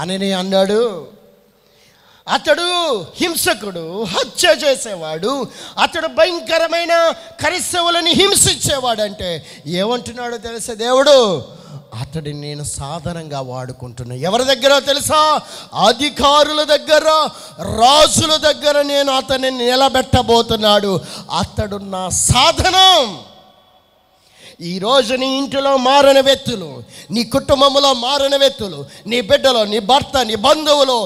అని అన్నాడు అతడు హింసకుడు హత్య చేసేవాడు అతడు భయంకరమైన క్రైస్తవులని హింసించేవాడు అంటే ఏమంటున్నాడో తెలుసా దేవుడు అతడిని నేను సాధారణంగా వాడుకుంటున్నా ఎవరి దగ్గర తెలుసా అధికారుల దగ్గర రాజుల దగ్గర నేను అతన్ని నిలబెట్టబోతున్నాడు అతడు నా సాధనం ఈరోజు నీ ఇంటిలో మారిన వ్యక్తులు నీ కుటుంబంలో మారిన వ్యక్తులు నీ బిడ్డలో నీ భర్త నీ బంధువులు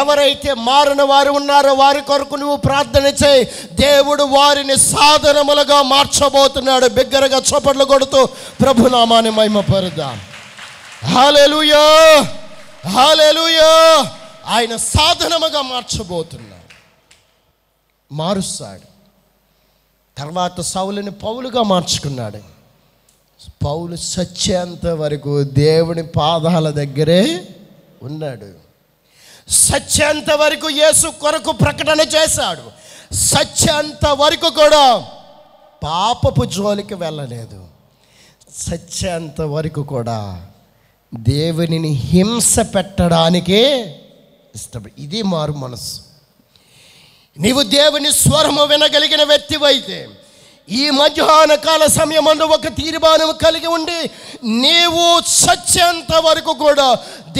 ఎవరైతే మారిన వారు ఉన్నారో వారి కొరకు నువ్వు ప్రార్థన చేయి దేవుడు వారిని సాధనములుగా మార్చబోతున్నాడు బిగ్గరగా చొప్పట్లు కొడుతూ ప్రభునామాని మహిమపరుదా హాలెలుయో హాలెలుయో ఆయన సాధనముగా మార్చబోతున్నాడు మారుస్తాడు తర్వాత సౌలిని పౌలుగా మార్చుకున్నాడు పౌలు సత్యంత వరకు దేవుని పాదాల దగ్గరే ఉన్నాడు సత్యంత వరకు యేసు కొరకు ప్రకటన చేశాడు సత్యంత వరకు కూడా పాపపు జోలికి వెళ్ళలేదు సత్యంత వరకు కూడా దేవునిని హింస పెట్టడానికి ఇష్టం ఇది మారు మనసు నీవు దేవుని స్వరము వినగలిగిన వ్యక్తివైతే ఈ మధ్యాహ్న కాల అందు ఒక తీర్మానం కలిగి ఉండి నీవు సత్యంత వరకు కూడా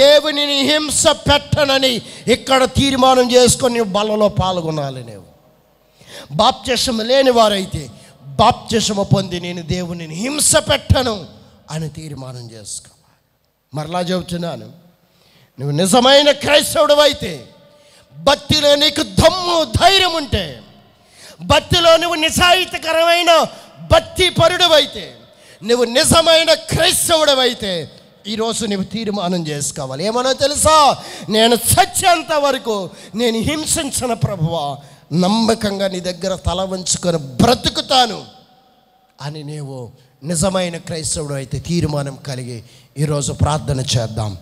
దేవునిని హింస పెట్టనని ఇక్కడ తీర్మానం చేసుకొని బలలో పాల్గొనాలి నీవు బాప్త్యసం లేని వారైతే బాప్త్యసము పొంది నేను దేవునిని హింస పెట్టను అని తీర్మానం చేసుకోవాలి మరలా చెబుతున్నాను నువ్వు నిజమైన క్రైస్తవుడు అయితే భక్తిలో నీకు దమ్ము ధైర్యం ఉంటే భక్తిలో నువ్వు నిజాయితీకరమైన భక్తి పరుడువైతే నువ్వు నిజమైన క్రైస్తవుడవైతే ఈరోజు నువ్వు తీర్మానం చేసుకోవాలి ఏమన్నా తెలుసా నేను చచ్చేంత వరకు నేను హింసించిన ప్రభువ నమ్మకంగా నీ దగ్గర తల వంచుకొని బ్రతుకుతాను అని నీవు నిజమైన క్రైస్తవుడు అయితే తీర్మానం కలిగి ఈరోజు ప్రార్థన చేద్దాం